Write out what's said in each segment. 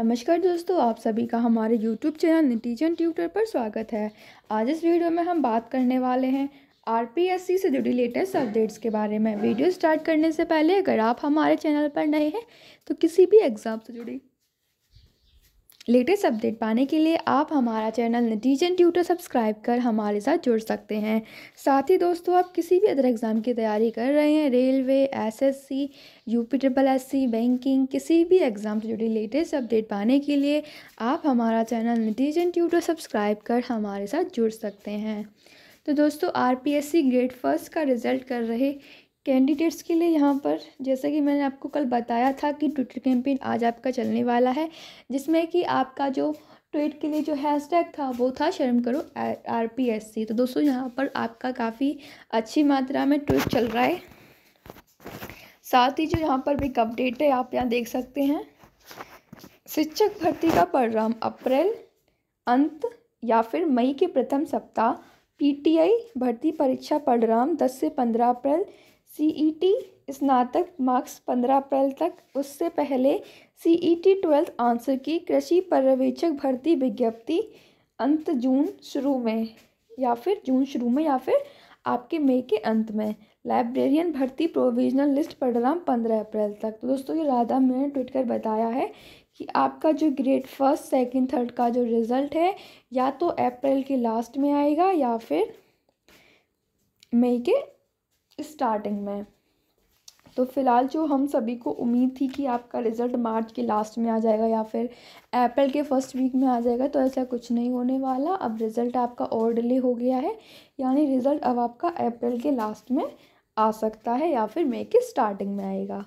नमस्कार दोस्तों आप सभी का हमारे यूट्यूब चैनल निटीजन ट्यूटर पर स्वागत है आज इस वीडियो में हम बात करने वाले हैं आर से जुड़ी लेटेस्ट अपडेट्स के बारे में वीडियो स्टार्ट करने से पहले अगर आप हमारे चैनल पर नए हैं तो किसी भी एग्ज़ाम से जुड़ी लेटेस्ट अपडेट पाने के लिए आप हमारा चैनल नतीजन ट्यूटर सब्सक्राइब कर हमारे साथ जुड़ सकते हैं साथ ही दोस्तों आप किसी भी अदर एग्ज़ाम की तैयारी कर रहे हैं railway SSC UP triple C banking किसी भी एग्ज़ाम से जुड़ी लेटेस्ट अपडेट पाने के लिए आप हमारा चैनल नतीजन ट्यूटर सब्सक्राइब कर हमारे साथ जुड़ सकते हैं तो दोस्तों सी ग्रेड फर्स्ट का रिज़ल्ट कर रहे कैंडिडेट्स के लिए यहाँ पर जैसा कि मैंने आपको कल बताया था कि ट्विटर कैंपेन आज आपका चलने वाला है जिसमें कि आपका जो ट्वीट के लिए जो हैशटैग था वो था शर्म करो आर पी एस सी तो दोस्तों यहाँ पर आपका काफ़ी अच्छी मात्रा में ट्वीट चल रहा है साथ ही जो यहाँ पर भी अपडेट है आप यहाँ देख सकते हैं शिक्षक भर्ती का परिणाम अप्रैल अंत या फिर मई के प्रथम सप्ताह पीटीआई भर्ती परीक्षा परिणाम 10 से 15 अप्रैल सी ई टी स्नातक मार्क्स पंद्रह अप्रैल तक उससे पहले C E T twelfth answer key कृषि पर्यवेक्षक भर्ती विज्ञप्ति अंत जून शुरू में या फिर जून शुरू में या फिर आपके मई के अंत में लाइब्रेरियन भर्ती प्रोविजनल लिस्ट परिणाम पंद्रह अप्रैल तक तो दोस्तों ये राधा मैंने ट्वीट कर बताया है कि आपका जो ग्रेड फर्स्ट सेकंड थर्ड का जो रिज़ल्ट है या तो अप्रैल के लास्ट में आएगा या फिर मई के स्टार्टिंग में तो फ़िलहाल जो हम सभी को उम्मीद थी कि आपका रिज़ल्ट मार्च के लास्ट में आ जाएगा या फिर अप्रैल के फर्स्ट वीक में आ जाएगा तो ऐसा कुछ नहीं होने वाला अब रिज़ल्ट आपका और डिले हो गया है यानी रिज़ल्ट अब आपका अप्रैल के लास्ट में आ सकता है या फिर मई के स्टार्टिंग में आएगा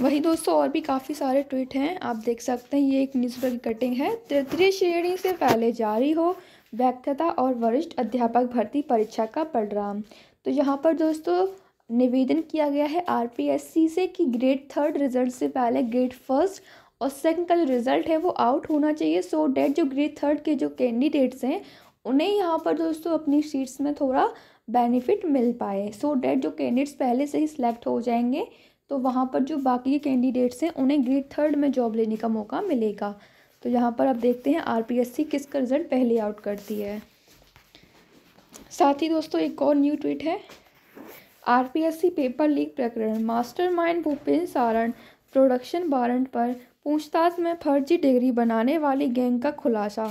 वही दोस्तों और भी काफ़ी सारे ट्वीट हैं आप देख सकते हैं ये एक न्यूज़ की कटिंग है तृतीय श्रेणी से पहले जारी हो व्याख्याता और वरिष्ठ अध्यापक भर्ती परीक्षा का परिणाम तो यहाँ पर दोस्तों निवेदन किया गया है आर से कि ग्रेड थर्ड रिजल्ट से पहले ग्रेड फर्स्ट और सेकंड का जो रिज़ल्ट है वो आउट होना चाहिए सो डेट जो ग्रेड थर्ड के जो कैंडिडेट्स हैं उन्हें यहाँ पर दोस्तों अपनी सीट्स में थोड़ा बेनिफिट मिल पाए सो डेट जो कैंडिडेट्स पहले से ही सिलेक्ट हो जाएंगे तो वहाँ पर जो बाकी कैंडिडेट्स हैं उन्हें ग्रेड थर्ड में जॉब लेने का मौका मिलेगा तो यहाँ पर आप देखते हैं आरपीएससी किसका रिज़ल्ट पहले आउट करती है साथ ही दोस्तों एक और न्यू ट्वीट है आर पेपर लीक प्रकरण mastermind Bhupendra Saran production warrant पर पूछताछ में फर्जी डिग्री बनाने वाली गैंग का खुलासा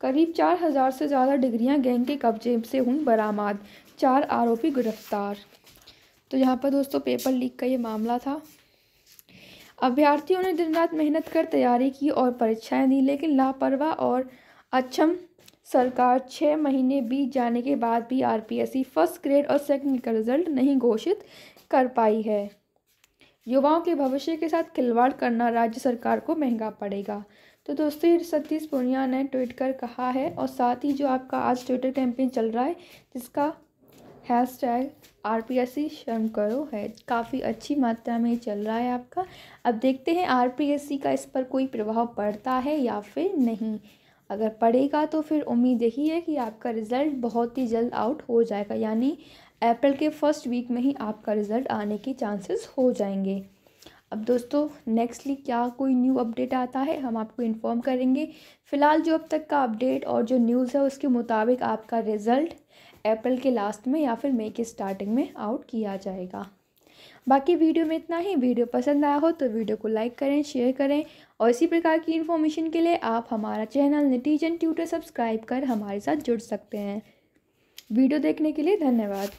करीब चार हज़ार से ज़्यादा डिग्रियां गैंग के कब्जे से हुई बरामद चार आरोपी गिरफ्तार तो यहाँ पर दोस्तों पेपर लीक का ये मामला था अभ्यर्थियों ने दिन रात मेहनत कर तैयारी की और परीक्षाएं दी लेकिन लापरवाह और अक्षम सरकार छः महीने बीत जाने के बाद भी आरपीएससी फर्स्ट ग्रेड और सेकंड का रिजल्ट नहीं घोषित कर पाई है युवाओं के भविष्य के साथ खिलवाड़ करना राज्य सरकार को महंगा पड़ेगा तो दोस्तों सतीश पूर्णिया ने ट्वीट कर कहा है और साथ ही जो आपका आज ट्विटर कैंपेन चल रहा है जिसका hashtag R P S C शर्म करो है काफ़ी अच्छी मात्रा में चल रहा है आपका अब देखते हैं आर पी एस सी का इस पर कोई प्रभाव पड़ता है या फिर नहीं अगर पड़ेगा तो फिर उम्मीद यही है कि आपका रिज़ल्ट बहुत ही जल्द आउट हो जाएगा यानी अप्रैल के फर्स्ट वीक में ही आपका रिज़ल्ट आने के चांसेस हो जाएंगे अब दोस्तों नेक्स्टली क्या कोई न्यू अपडेट आता है हम आपको इन्फॉर्म करेंगे फ़िलहाल जो अब तक का अपडेट और जो न्यूज़ है उसके मुताबिक आपका रिज़ल्ट अप्रैल के लास्ट में या फिर मई के स्टार्टिंग में आउट किया जाएगा बाकी वीडियो में इतना ही वीडियो पसंद आया हो तो वीडियो को लाइक करें शेयर करें और इसी प्रकार की इन्फॉर्मेशन के लिए आप हमारा चैनल नटीजन ट्यूटर सब्सक्राइब कर हमारे साथ जुड़ सकते हैं वीडियो देखने के लिए धन्यवाद